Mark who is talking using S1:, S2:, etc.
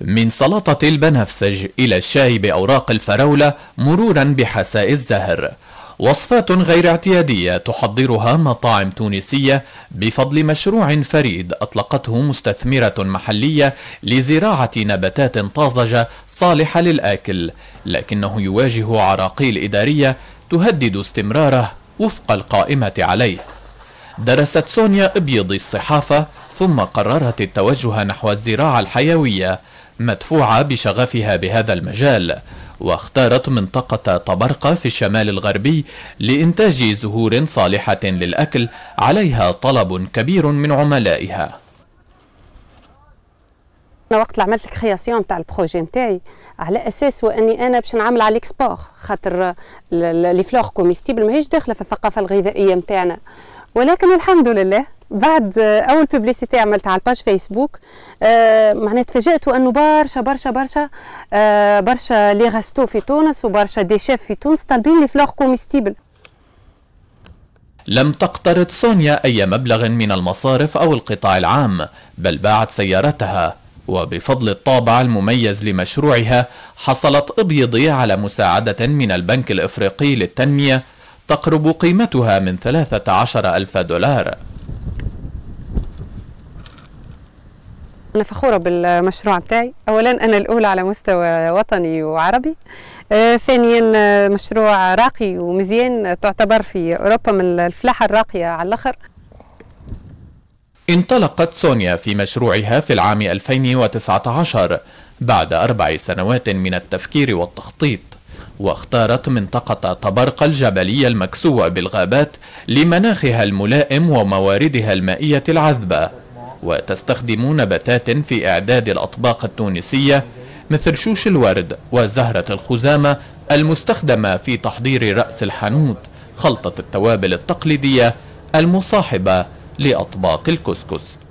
S1: من سلطة البنفسج إلى الشاي بأوراق الفراولة مرورا بحساء الزهر وصفات غير اعتيادية تحضرها مطاعم تونسية بفضل مشروع فريد أطلقته مستثمرة محلية لزراعة نباتات طازجة صالحة للآكل لكنه يواجه عراقيل إدارية تهدد استمراره وفق القائمة عليه درست سونيا ابيض الصحافة ثم قررت التوجه نحو الزراعة الحيوية مدفوعة بشغفها بهذا المجال واختارت منطقة طبرقة في الشمال الغربي لإنتاج زهور صالحة للأكل عليها طلب كبير من عملائها
S2: انا وقت اللي عملت الكرياسيون تاع البروجي نتاعي على اساس واني انا باش نعمل على ليكسبور خاطر لي فلور كوميستيبل ماهيش داخله في الثقافه الغذائيه نتاعنا ولكن الحمد لله بعد اول بيبليسيتي عملت على الباج فيسبوك آه معناها تفاجات انه برشا برشا برشا آه برشا لي غاستو في تونس وبرشا دي شيف في تونس طالبين لي فلور كوميستيبل
S1: لم تقترض سونيا أي مبلغ من المصارف أو القطاع العام بل باعت سيارتها وبفضل الطابع المميز لمشروعها حصلت أبيضي على مساعدة من البنك الإفريقي للتنمية تقرب قيمتها من 13 ألف دولار
S2: أنا فخورة بالمشروع بتاعي أولا أنا الأولى على مستوى وطني وعربي آه ثانيا آه، مشروع راقي ومزيان آه، تعتبر في أوروبا من الفلاحة الراقية على الآخر
S1: انطلقت سونيا في مشروعها في العام 2019 بعد أربع سنوات من التفكير والتخطيط واختارت منطقة طبرق الجبلية المكسوة بالغابات لمناخها الملائم ومواردها المائية العذبة وتستخدم نباتات في إعداد الأطباق التونسية مثل شوش الورد وزهرة الخزامة المستخدمة في تحضير رأس الحنوت خلطة التوابل التقليدية المصاحبة لأطباق الكسكس